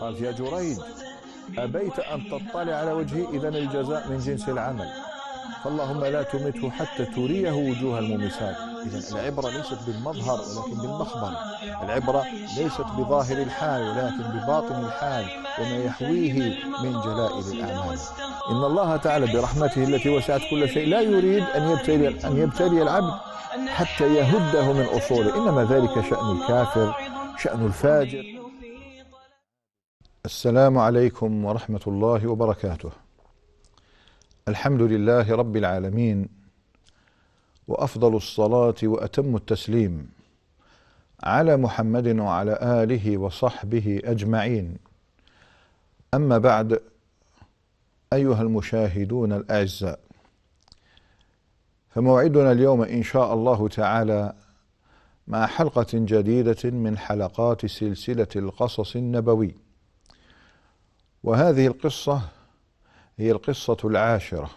قالت يا جريج أبيت أن تطلع على وجهي إذا الجزاء من جنس العمل فاللهم لا تمته حتى تريه وجوه المومسات إذا العبرة ليست بالمظهر ولكن بالمخبر العبرة ليست بظاهر الحال ولكن بباطن الحال وما يحويه من جلائل الأعمال إن الله تعالى برحمته التي وسعت كل شيء لا يريد أن يبتلي, أن يبتلي العبد حتى يهده من أصوله إنما ذلك شأن الكافر شأن الفاجر السلام عليكم ورحمة الله وبركاته الحمد لله رب العالمين وأفضل الصلاة وأتم التسليم على محمد وعلى آله وصحبه أجمعين أما بعد أيها المشاهدون الأعزاء فموعدنا اليوم إن شاء الله تعالى مع حلقة جديدة من حلقات سلسلة القصص النبوي وهذه القصة هي القصة العاشرة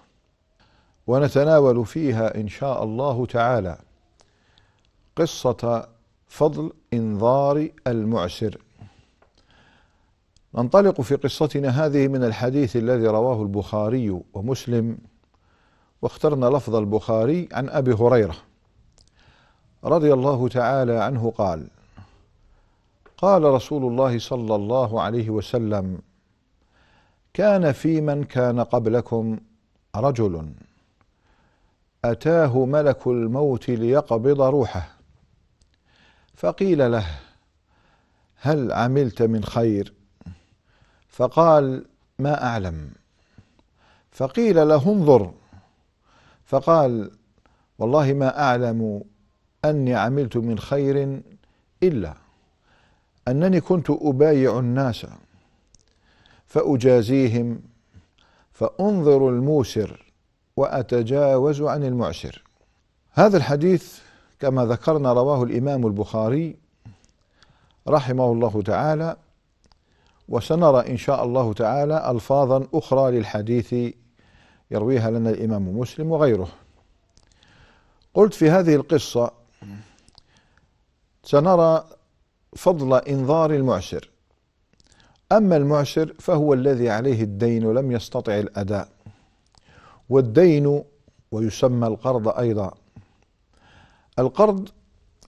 ونتناول فيها إن شاء الله تعالى قصة فضل إنظار المعسر ننطلق في قصتنا هذه من الحديث الذي رواه البخاري ومسلم واخترنا لفظ البخاري عن أبي هريره رضي الله تعالى عنه قال قال رسول الله صلى الله عليه وسلم كان في من كان قبلكم رجل اتاه ملك الموت ليقبض روحه فقيل له هل عملت من خير فقال ما اعلم فقيل له انظر فقال والله ما اعلم أني عملت من خير إلا أنني كنت أبايع الناس فأجازيهم فأنظر الموسر وأتجاوز عن المعسر هذا الحديث كما ذكرنا رواه الإمام البخاري رحمه الله تعالى وسنرى إن شاء الله تعالى ألفاظا أخرى للحديث يرويها لنا الإمام مسلم وغيره قلت في هذه القصة سنرى فضل إنذار المعسر أما المعسر فهو الذي عليه الدين ولم يستطع الأداء والدين ويسمى القرض أيضا القرض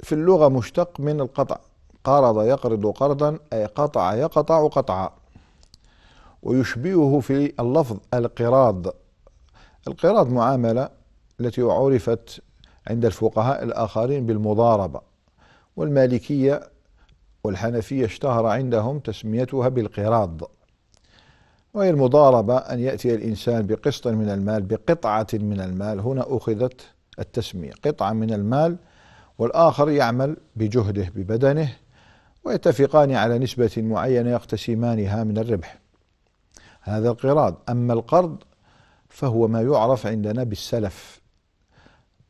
في اللغة مشتق من القطع قرض يقرض قرضا أي قطع يقطع قطعا ويشبهه في اللفظ القراض القراض معاملة التي عرفت عند الفقهاء الآخرين بالمضاربة والمالكية والحنفية اشتهر عندهم تسميتها بالقراض وهي المضاربة أن يأتي الإنسان بقسط من المال بقطعة من المال هنا أخذت التسمية قطعة من المال والآخر يعمل بجهده ببدنه ويتفقان على نسبة معينة يقتسمانها من الربح هذا القراض أما القرض فهو ما يعرف عندنا بالسلف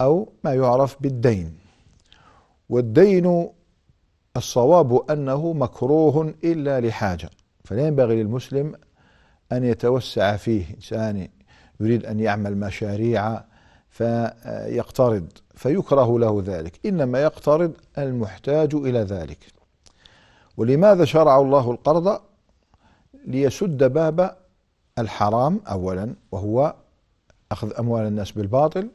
أو ما يعرف بالدين والدين الصواب أنه مكروه إلا لحاجة فلا ينبغي للمسلم أن يتوسع فيه إنسان يريد أن يعمل مشاريع فيقترض فيكره له ذلك إنما يقترض المحتاج إلى ذلك ولماذا شرع الله القرض ليسد باب الحرام أولا وهو أخذ أموال الناس بالباطل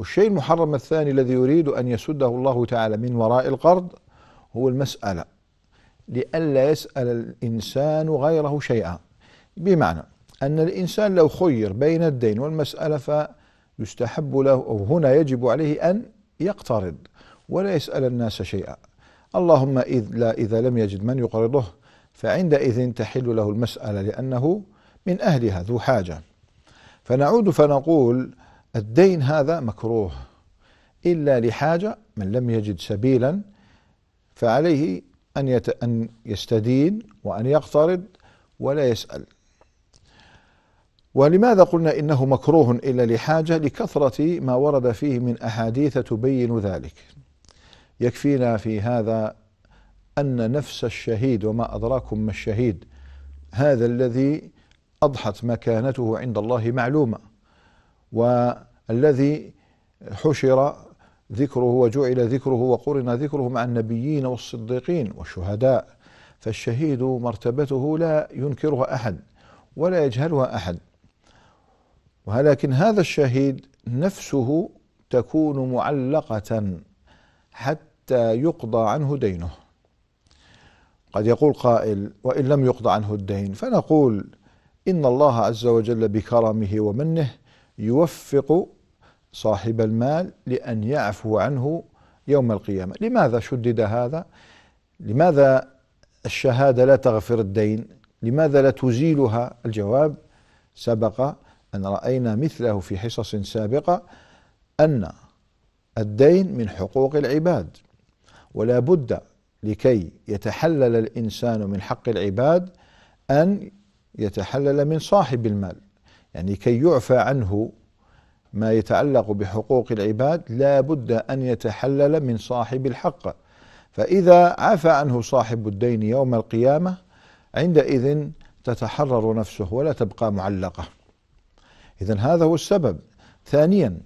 والشيء المحرم الثاني الذي يريد أن يسده الله تعالى من وراء القرض هو المسألة لئلا يسأل الإنسان غيره شيئا بمعنى أن الإنسان لو خير بين الدين والمسألة فيستحب له أو هنا يجب عليه أن يقترض ولا يسأل الناس شيئا اللهم إذ لا إذا لم يجد من يقرضه فعندئذ تحل له المسألة لأنه من أهلها ذو حاجة فنعود فنقول الدين هذا مكروه إلا لحاجة من لم يجد سبيلا فعليه أن, يت... أن يستدين وأن يقترض ولا يسأل ولماذا قلنا إنه مكروه إلا لحاجة لكثرة ما ورد فيه من أحاديث تبين ذلك يكفينا في هذا أن نفس الشهيد وما أدراكم ما الشهيد هذا الذي أضحت مكانته عند الله معلومة والذي حشر ذكره وجعل ذكره وقرن ذكره مع النبيين والصديقين والشهداء فالشهيد مرتبته لا ينكرها احد ولا يجهلها احد ولكن هذا الشهيد نفسه تكون معلقه حتى يقضى عنه دينه قد يقول قائل وان لم يقضى عنه الدين فنقول ان الله عز وجل بكرمه ومنه يوفق صاحب المال لأن يعفو عنه يوم القيامة لماذا شدد هذا لماذا الشهادة لا تغفر الدين لماذا لا تزيلها الجواب سبق أن رأينا مثله في حصص سابقة أن الدين من حقوق العباد ولا بد لكي يتحلل الإنسان من حق العباد أن يتحلل من صاحب المال يعني كي يعفى عنه ما يتعلق بحقوق العباد لا بد أن يتحلل من صاحب الحق فإذا عفى عنه صاحب الدين يوم القيامة عندئذ تتحرر نفسه ولا تبقى معلقة إذا هذا هو السبب ثانيا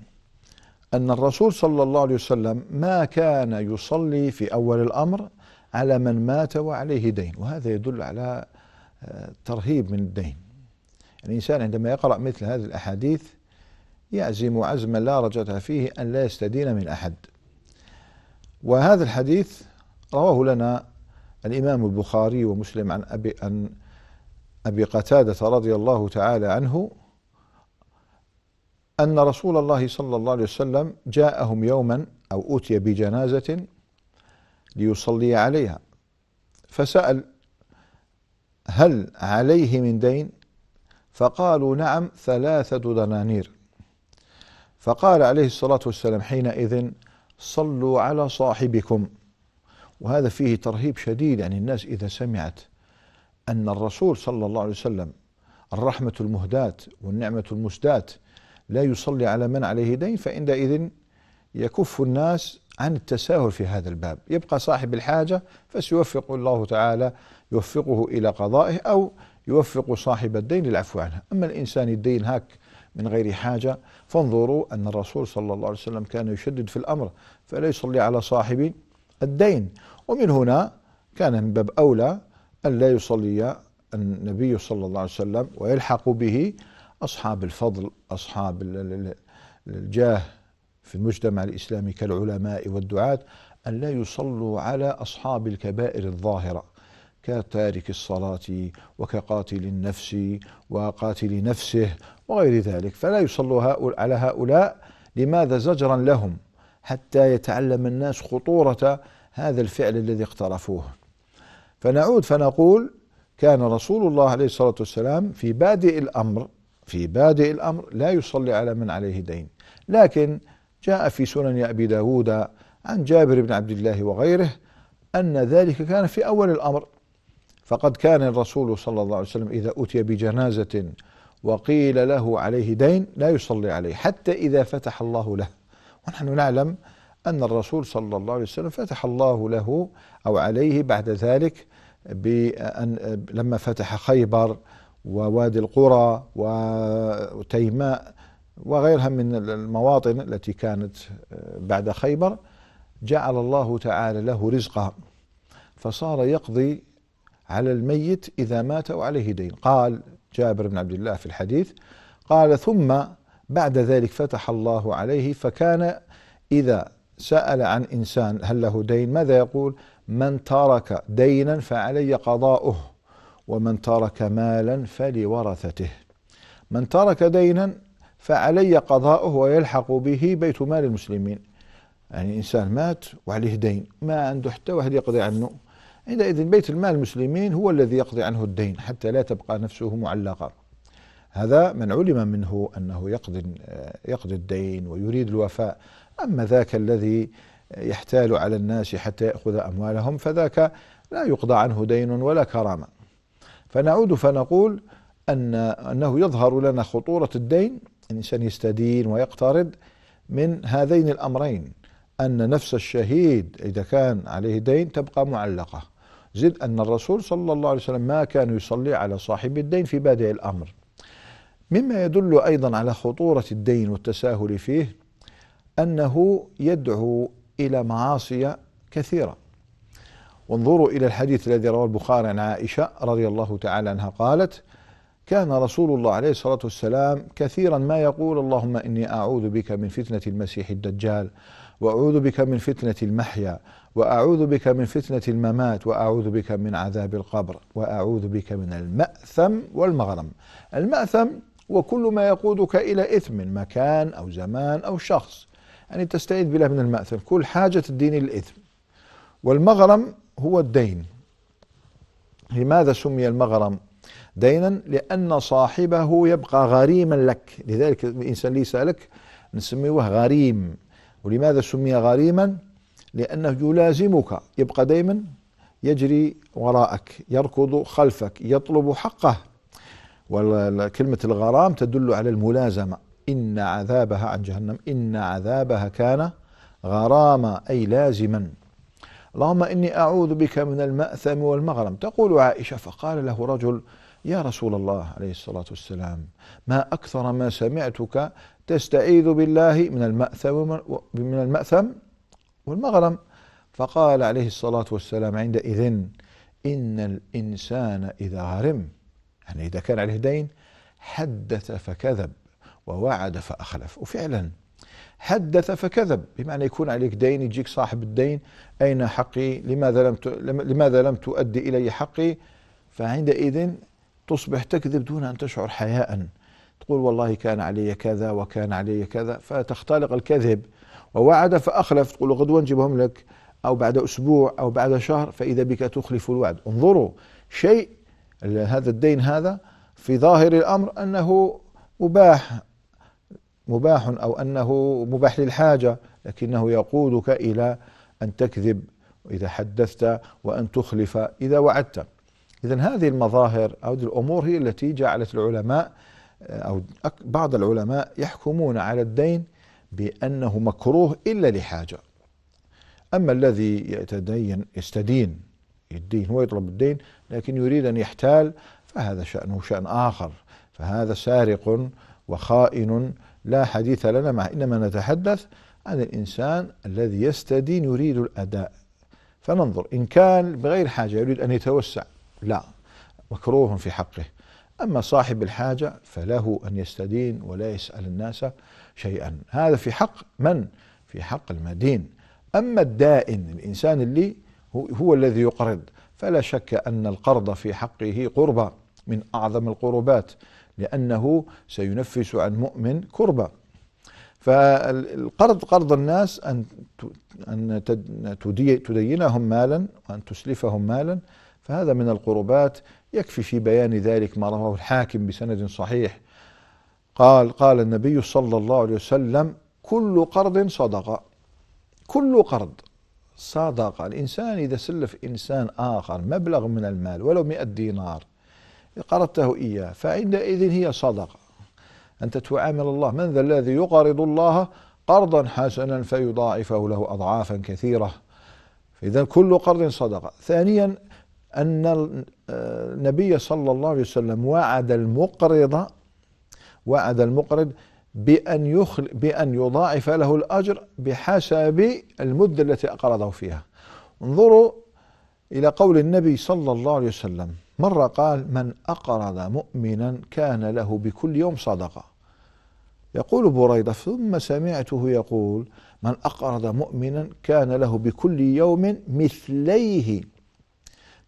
أن الرسول صلى الله عليه وسلم ما كان يصلي في أول الأمر على من مات وعليه دين وهذا يدل على آه، ترهيب من الدين يعني الإنسان عندما يقرأ مثل هذه الأحاديث يعزم عزما لا رجعة فيه أن لا يستدين من أحد وهذا الحديث رواه لنا الإمام البخاري ومسلم عن أبي عن أبي قتادة رضي الله تعالى عنه أن رسول الله صلى الله عليه وسلم جاءهم يوما أو أوتي بجنازة ليصلي عليها فسأل هل عليه من دين فقالوا نعم ثلاثة دنانير فقال عليه الصلاة والسلام حينئذ صلوا على صاحبكم وهذا فيه ترهيب شديد يعني الناس إذا سمعت أن الرسول صلى الله عليه وسلم الرحمة المهداة والنعمة المسداة لا يصلي على من عليه دين فعندئذ يكف الناس عن التساهل في هذا الباب يبقى صاحب الحاجة فسيوفق الله تعالى يوفقه إلى قضائه أو يوفق صاحب الدين للعفو عنه أما الإنسان الدين هاك من غير حاجة فانظروا أن الرسول صلى الله عليه وسلم كان يشدد في الأمر فلا يصلي على صاحب الدين ومن هنا كان من باب أولى أن لا يصلي النبي صلى الله عليه وسلم ويلحق به أصحاب الفضل أصحاب الجاه في المجتمع الإسلامي كالعلماء والدعاة أن لا يصلوا على أصحاب الكبائر الظاهرة كتارك الصلاة وكقاتل النفس وقاتل نفسه وغير ذلك فلا يصلوا هؤلاء على هؤلاء لماذا زجرا لهم حتى يتعلم الناس خطورة هذا الفعل الذي اقترفوه فنعود فنقول كان رسول الله عليه الصلاة والسلام في بادئ الأمر في بادئ الأمر لا يصلي على من عليه دين لكن جاء في سنن أبي داود عن جابر بن عبد الله وغيره أن ذلك كان في أول الأمر فقد كان الرسول صلى الله عليه وسلم إذا أتي بجنازة وقيل له عليه دين لا يصلي عليه حتى إذا فتح الله له ونحن نعلم أن الرسول صلى الله عليه وسلم فتح الله له أو عليه بعد ذلك بأن لما فتح خيبر ووادي القرى وتيماء وغيرها من المواطن التي كانت بعد خيبر جعل الله تعالى له رزقا فصار يقضي على الميت إذا مات وعليه دين قال جابر بن عبد الله في الحديث قال ثم بعد ذلك فتح الله عليه فكان إذا سأل عن إنسان هل له دين ماذا يقول من ترك دينا فعلي قضاؤه ومن ترك مالا فلورثته من ترك دينا فعلي قضاؤه ويلحق به بيت مال المسلمين يعني إنسان مات وعليه دين ما عنده حتى واحد يقضي عنه عندئذ بيت المال المسلمين هو الذي يقضي عنه الدين حتى لا تبقى نفسه معلقة هذا من علم منه أنه يقضي, يقضي الدين ويريد الوفاء أما ذاك الذي يحتال على الناس حتى يأخذ أموالهم فذاك لا يقضى عنه دين ولا كرامة فنعود فنقول أن أنه يظهر لنا خطورة الدين الإنسان يستدين ويقترض من هذين الأمرين أن نفس الشهيد إذا كان عليه دين تبقى معلقة زد أن الرسول صلى الله عليه وسلم ما كان يصلي على صاحب الدين في بادئ الأمر مما يدل أيضا على خطورة الدين والتساهل فيه أنه يدعو إلى معاصي كثيرة وانظروا إلى الحديث الذي رواه البخاري عن عائشة رضي الله تعالى عنها قالت كان رسول الله عليه الصلاة والسلام كثيرا ما يقول اللهم إني أعوذ بك من فتنة المسيح الدجال واعوذ بك من فتنه المحيا واعوذ بك من فتنه الممات واعوذ بك من عذاب القبر واعوذ بك من الماثم والمغرم الماثم وكل ما يقودك الى اثم مكان او زمان او شخص يعني تستعيذ بالله من الماثم كل حاجه الدين الاثم والمغرم هو الدين لماذا سمي المغرم دينا لأن صاحبه يبقى غريما لك لذلك الإنسان ليس لك نسميه غريم ولماذا سمي غريما لأنه يلازمك يبقى دايما يجري وراءك يركض خلفك يطلب حقه وكلمة الغرام تدل على الملازمة إن عذابها عن جهنم إن عذابها كان غراما أي لازما اللهم إني أعوذ بك من المأثم والمغرم تقول عائشة فقال له رجل يا رسول الله عليه الصلاة والسلام ما أكثر ما سمعتك تستعيذ بالله من المأثم من المأثم والمغرم فقال عليه الصلاة والسلام عندئذ إن الإنسان إذا غرم يعني إذا كان عليه دين حدث فكذب ووعد فأخلف وفعلا حدث فكذب بمعنى يكون عليك دين يجيك صاحب الدين أين حقي لماذا لم لماذا لم تؤدي إلي حقي فعندئذ تصبح تكذب دون أن تشعر حياء تقول والله كان علي كذا وكان علي كذا فتختلق الكذب ووعد فأخلف تقول غدوة نجيبهم لك أو بعد أسبوع أو بعد شهر فإذا بك تخلف الوعد انظروا شيء هذا الدين هذا في ظاهر الأمر أنه مباح مباح أو أنه مباح للحاجة لكنه يقودك إلى أن تكذب إذا حدثت وأن تخلف إذا وعدت إذا هذه المظاهر أو الأمور هي التي جعلت العلماء آه، أو بعض العلماء يحكمون على الدين بأنه مكروه إلا لحاجة أما الذي يتدين يستدين الدين هو يطلب الدين لكن يريد أن يحتال فهذا شأنه شأن آخر فهذا سارق وخائن لا حديث لنا معه إنما نتحدث عن الإنسان الذي يستدين يريد الأداء فننظر إن كان بغير حاجة يريد أن يتوسع لا مكروه في حقه أما صاحب الحاجة فله أن يستدين ولا يسأل الناس شيئا هذا في حق من؟ في حق المدين أما الدائن الإنسان اللي هو, هو الذي يقرض فلا شك أن القرض في حقه قربة من أعظم القربات لأنه سينفس عن مؤمن كربة فالقرض قرض الناس أن أن تدينهم مالا وأن تسلفهم مالا فهذا من القربات يكفي في بيان ذلك ما رواه الحاكم بسند صحيح قال قال النبي صلى الله عليه وسلم كل قرض صدقة كل قرض صدقة الإنسان إذا سلف إنسان آخر مبلغ من المال ولو 100 دينار قرضته إياه فعندئذ هي صدقة أنت تعامل الله من ذا الذي يقرض الله قرضا حسنا فيضاعفه له أضعافا كثيرة إذا كل قرض صدقة ثانيا أن آه، النبي صلى الله عليه وسلم وعد المقرض وعد المقرض بأن يخل بأن يضاعف له الأجر بحسب المدة التي أقرضه فيها انظروا إلى قول النبي صلى الله عليه وسلم مرة قال من أقرض مؤمنا كان له بكل يوم صدقة يقول بريدة ثم سمعته يقول من أقرض مؤمنا كان له بكل يوم مثليه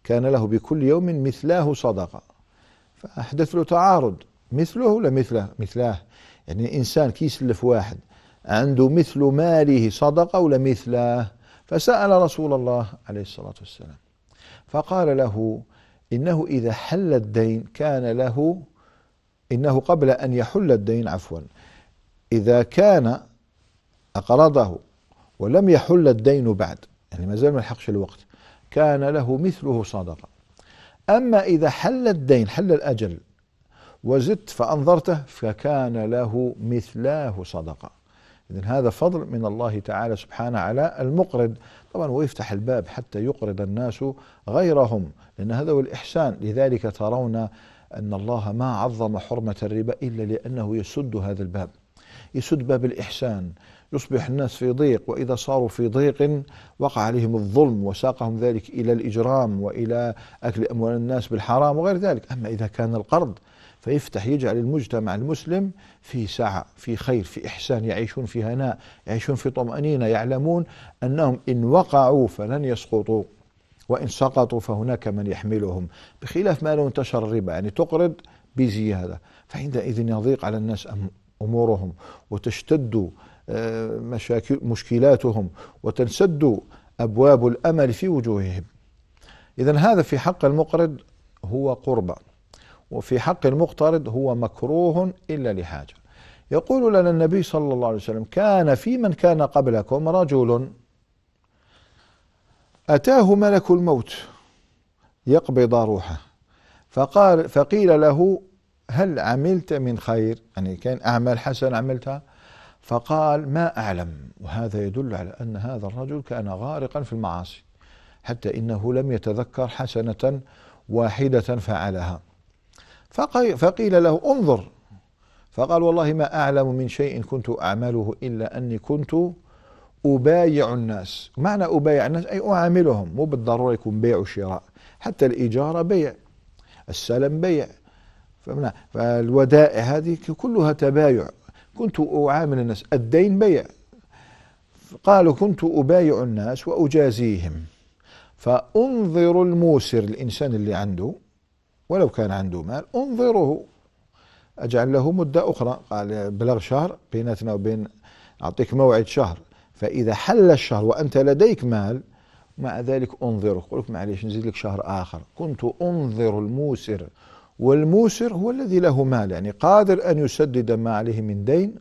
كان له بكل يوم مثلاه صدقة فأحدث له تعارض مثله ولا مثله مثلاه يعني إنسان يسلف واحد عنده مثل ماله صدقة ولا مثله فسأل رسول الله عليه الصلاة والسلام فقال له إنه إذا حل الدين كان له إنه قبل أن يحل الدين عفوا إذا كان أقرضه ولم يحل الدين بعد يعني ما زال ما لحقش الوقت كان له مثله صدقة أما إذا حل الدين حل الأجل وزدت فأنظرته فكان له مثلاه صدقة إذن هذا فضل من الله تعالى سبحانه على المقرض طبعا ويفتح الباب حتى يقرض الناس غيرهم لأن هذا هو الإحسان لذلك ترون أن الله ما عظم حرمة الربا إلا لأنه يسد هذا الباب يسد باب الإحسان يصبح الناس في ضيق وإذا صاروا في ضيق وقع عليهم الظلم وساقهم ذلك إلى الإجرام وإلى أكل أموال الناس بالحرام وغير ذلك أما إذا كان القرض فيفتح يجعل المجتمع المسلم في سعة في خير في إحسان يعيشون في هناء يعيشون في طمأنينة يعلمون أنهم إن وقعوا فلن يسقطوا وإن سقطوا فهناك من يحملهم بخلاف ما لو انتشر الربا يعني تقرض بزيادة فعندئذ يضيق على الناس امورهم وتشتد آه، مشاكل مشكلاتهم وتنسد ابواب الامل في وجوههم. اذا هذا في حق المقرض هو قربى وفي حق المقترض هو مكروه الا لحاجه. يقول لنا النبي صلى الله عليه وسلم: كان في من كان قبلكم رجل اتاه ملك الموت يقبض روحه فقال فقيل له هل عملت من خير يعني كان أعمال حسنة عملتها فقال ما أعلم وهذا يدل على أن هذا الرجل كان غارقا في المعاصي حتى إنه لم يتذكر حسنة واحدة فعلها فقيل له انظر فقال والله ما أعلم من شيء كنت أعمله إلا أني كنت أبايع الناس معنى أبايع الناس أي أعاملهم مو بالضرورة يكون بيع وشراء حتى الإجارة بيع السلم بيع فالودائع هذه كلها تبايع كنت أعامل الناس الدين بيع قالوا كنت أبايع الناس وأجازيهم فأنظر الموسر الإنسان اللي عنده ولو كان عنده مال أنظره أجعل له مدة أخرى قال بلغ شهر بيناتنا وبين أعطيك موعد شهر فإذا حل الشهر وأنت لديك مال مع ذلك أنظره قلت معليش نزيد لك شهر آخر كنت أنظر الموسر والموسر هو الذي له مال يعني قادر أن يسدد ما عليه من دين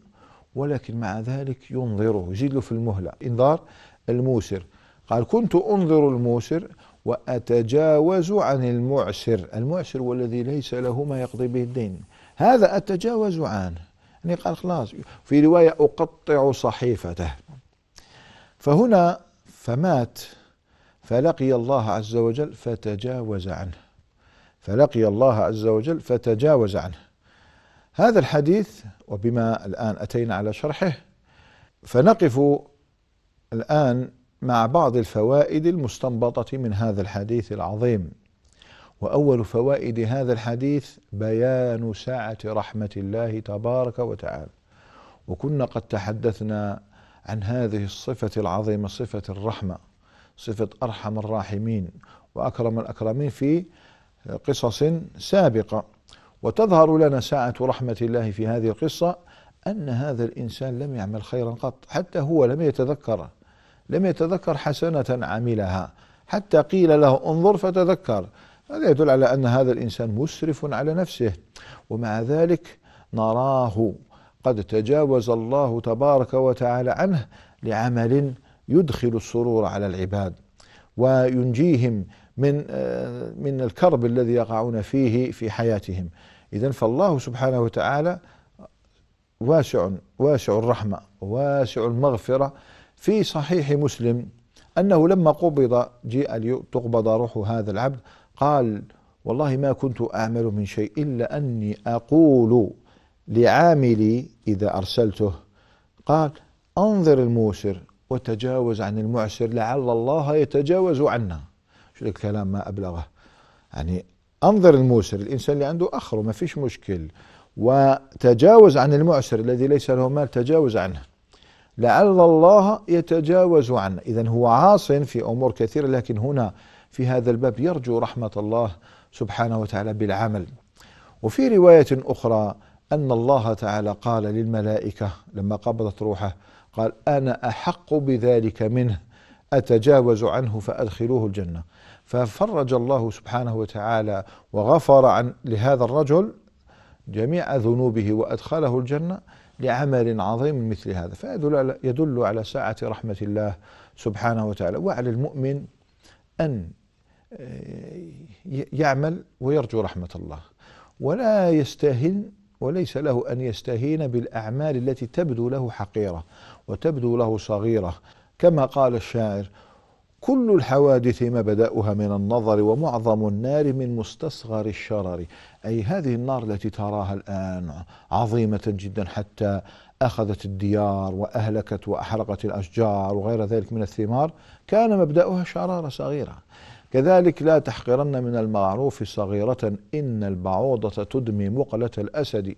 ولكن مع ذلك ينظره يجد له في المهلة إنظار الموسر قال كنت أنظر الموسر وأتجاوز عن المعسر المعسر هو الذي ليس له ما يقضي به الدين هذا أتجاوز عنه يعني قال خلاص في رواية أقطع صحيفته فهنا فمات فلقي الله عز وجل فتجاوز عنه فلقي الله عز وجل فتجاوز عنه هذا الحديث وبما الآن أتينا على شرحه فنقف الآن مع بعض الفوائد المستنبطة من هذا الحديث العظيم وأول فوائد هذا الحديث بيان سعة رحمة الله تبارك وتعالى وكنا قد تحدثنا عن هذه الصفة العظيمة صفة الرحمة صفة أرحم الراحمين وأكرم الأكرمين في قصص سابقة وتظهر لنا ساعة رحمة الله في هذه القصة أن هذا الإنسان لم يعمل خيرا قط حتى هو لم يتذكر لم يتذكر حسنة عملها حتى قيل له انظر فتذكر هذا يدل على أن هذا الإنسان مسرف على نفسه ومع ذلك نراه قد تجاوز الله تبارك وتعالى عنه لعمل يدخل السرور على العباد وينجيهم من آه، من الكرب الذي يقعون فيه في حياتهم إذا فالله سبحانه وتعالى واسع واسع الرحمة واسع المغفرة في صحيح مسلم أنه لما قبض جاء تقبض روح هذا العبد قال والله ما كنت أعمل من شيء إلا أني أقول لعاملي إذا أرسلته قال أنظر الموسر وتجاوز عن المعسر لعل الله يتجاوز عنا شو الكلام ما أبلغه يعني أنظر الموسر الإنسان اللي عنده أخره ما فيش مشكل وتجاوز عن المعسر الذي ليس له مال تجاوز عنه لعل الله يتجاوز عنه إذا هو عاص في أمور كثيرة لكن هنا في هذا الباب يرجو رحمة الله سبحانه وتعالى بالعمل وفي رواية أخرى أن الله تعالى قال للملائكة لما قبضت روحه قال أنا أحق بذلك منه أتجاوز عنه فأدخلوه الجنة ففرج الله سبحانه وتعالى وغفر عن لهذا الرجل جميع ذنوبه وأدخله الجنة لعمل عظيم مثل هذا فيدل يدل على سعة رحمة الله سبحانه وتعالى وعلى المؤمن أن آه، يعمل ويرجو رحمة الله ولا يستهن وليس له أن يستهين بالأعمال التي تبدو له حقيرة وتبدو له صغيرة كما قال الشاعر كل الحوادث مبداها من النظر ومعظم النار من مستصغر الشرر اي هذه النار التي تراها الان عظيمه جدا حتى اخذت الديار واهلكت واحرقت الاشجار وغير ذلك من الثمار كان مبداها شراره صغيره كذلك لا تحقرن من المعروف صغيره ان البعوضه تدمي مقله الاسد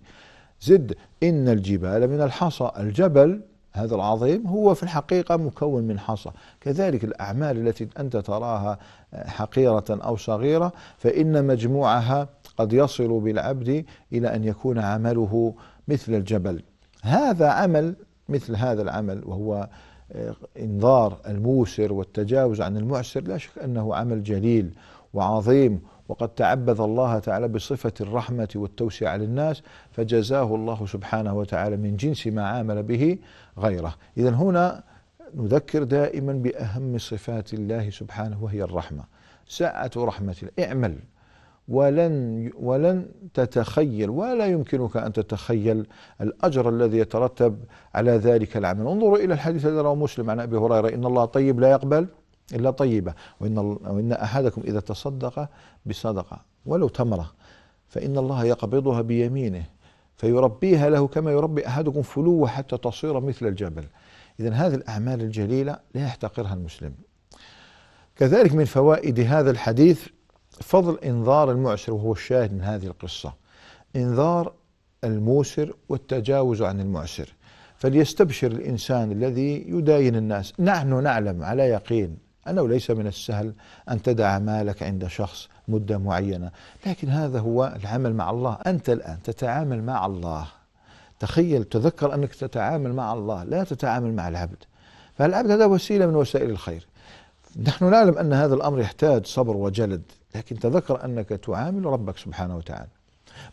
زد ان الجبال من الحصى الجبل هذا العظيم هو في الحقيقة مكون من حصى كذلك الأعمال التي أنت تراها حقيرة أو صغيرة فإن مجموعها قد يصل بالعبد إلى أن يكون عمله مثل الجبل هذا عمل مثل هذا العمل وهو آه، إنذار الموسر والتجاوز عن المعسر لا شك أنه عمل جليل وعظيم وقد تعبد الله تعالى بصفة الرحمة والتوسعة للناس فجزاه الله سبحانه وتعالى من جنس ما عامل به غيره إذا هنا نذكر دائما بأهم صفات الله سبحانه وهي الرحمة سعة رحمة اعمل ولن ولن تتخيل ولا يمكنك ان تتخيل الاجر الذي يترتب على ذلك العمل، انظروا الى الحديث الذي رواه مسلم عن ابي هريره ان الله طيب لا يقبل إلا طيبة وإن, وإن أحدكم إذا تصدق بصدقة ولو تمرة فإن الله يقبضها بيمينه فيربيها له كما يربي أحدكم فلوة حتى تصير مثل الجبل إذا هذه الأعمال الجليلة لا يحتقرها المسلم كذلك من فوائد هذا الحديث فضل إنذار المعسر وهو الشاهد من هذه القصة إنذار الموسر والتجاوز عن المعسر فليستبشر الإنسان الذي يداين الناس نحن نعلم على يقين أنه ليس من السهل أن تدع مالك عند شخص مدة معينة لكن هذا هو العمل مع الله أنت الآن تتعامل مع الله تخيل تذكر أنك تتعامل مع الله لا تتعامل مع العبد فالعبد هذا وسيلة من وسائل الخير نحن نعلم أن هذا الأمر يحتاج صبر وجلد لكن تذكر أنك تعامل ربك سبحانه وتعالى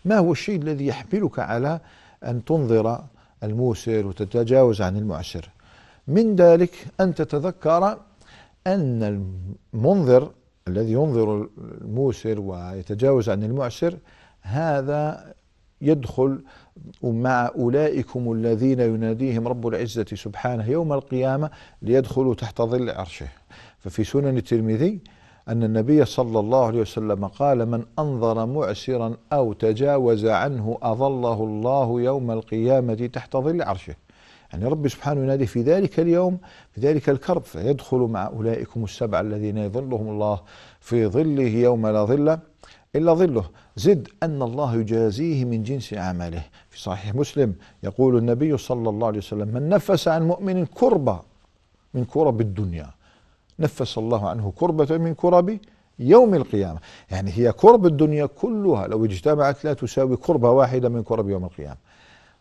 ما هو الشيء الذي يحملك على أن تنظر الموسر وتتجاوز عن المعسر من ذلك أن تتذكر أن المنذر الذي ينظر الموسر ويتجاوز عن المعسر هذا يدخل مع أولئكم الذين يناديهم رب العزة سبحانه يوم القيامة ليدخلوا تحت ظل عرشه ففي سنن الترمذي أن النبي صلى الله عليه وسلم قال من أنظر معسرا أو تجاوز عنه أظله الله يوم القيامة تحت ظل عرشه يعني ربي سبحانه ينادي في ذلك اليوم في ذلك الكرب فيدخل مع أولئكم السبع الذين يظلهم الله في ظله يوم لا ظل إلا ظله زد أن الله يجازيه من جنس عمله في صحيح مسلم يقول النبي صلى الله عليه وسلم من نفس عن مؤمن كربة من كرب الدنيا نفس الله عنه كربة من كرب يوم القيامة يعني هي كرب الدنيا كلها لو اجتمعت لا تساوي كربة واحدة من كرب يوم القيامة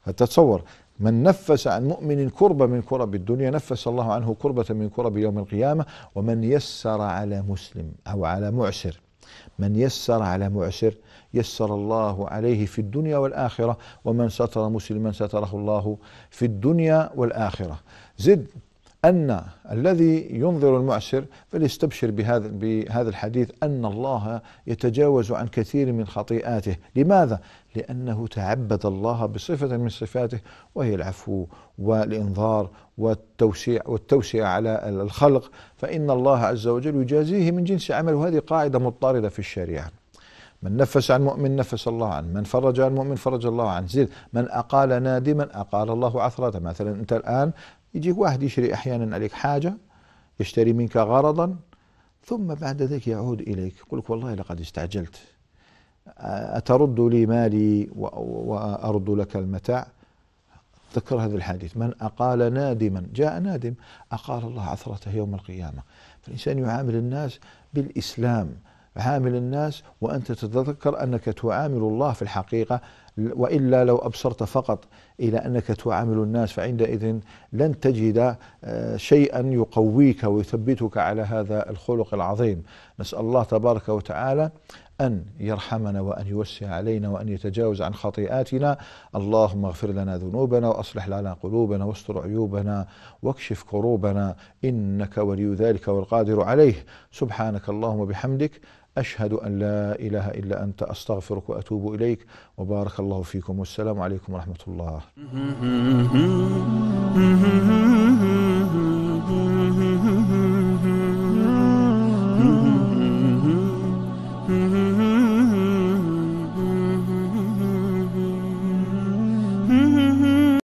فتصور من نفس عن مؤمن كربة من كرب الدنيا نفس الله عنه كربة من كرب يوم القيامة ومن يسر على مسلم أو على معسر من يسر على معسر يسر الله عليه في الدنيا والآخرة ومن ستر مسلما ستره الله في الدنيا والآخرة زد أن الذي ينظر المعسر فليستبشر بهذا بهذا الحديث أن الله يتجاوز عن كثير من خطيئاته، لماذا؟ لأنه تعبد الله بصفة من صفاته وهي العفو والإنظار والتوسيع والتوسعة على الخلق فإن الله عز وجل يجازيه من جنس عمله وهذه قاعدة مضطردة في الشريعة من نفس عن مؤمن نفس الله عنه من فرج عن مؤمن فرج الله عنه زيد من أقال نادما أقال الله عثرته مثلا أنت الآن يجيك واحد يشري أحيانا عليك حاجة يشتري منك غرضا ثم بعد ذلك يعود إليك يقول لك والله لقد استعجلت أترد لي مالي وأرد لك المتاع تذكر هذا الحديث من أقال نادما جاء نادم أقال الله عثرته يوم القيامة فالإنسان يعامل الناس بالإسلام عامل الناس وأنت تتذكر أنك تعامل الله في الحقيقة وإلا لو أبصرت فقط إلى أنك تعامل الناس فعندئذ لن تجد آه، شيئا يقويك ويثبتك على هذا الخلق العظيم نسأل الله تبارك وتعالى أن يرحمنا وأن يوسع علينا وأن يتجاوز عن خطيئاتنا اللهم اغفر لنا ذنوبنا وأصلح لنا قلوبنا واستر عيوبنا واكشف كروبنا إنك ولي ذلك والقادر عليه سبحانك اللهم وبحمدك أشهد أن لا إله إلا أنت أستغفرك وأتوب إليك وبارك الله فيكم والسلام عليكم ورحمة الله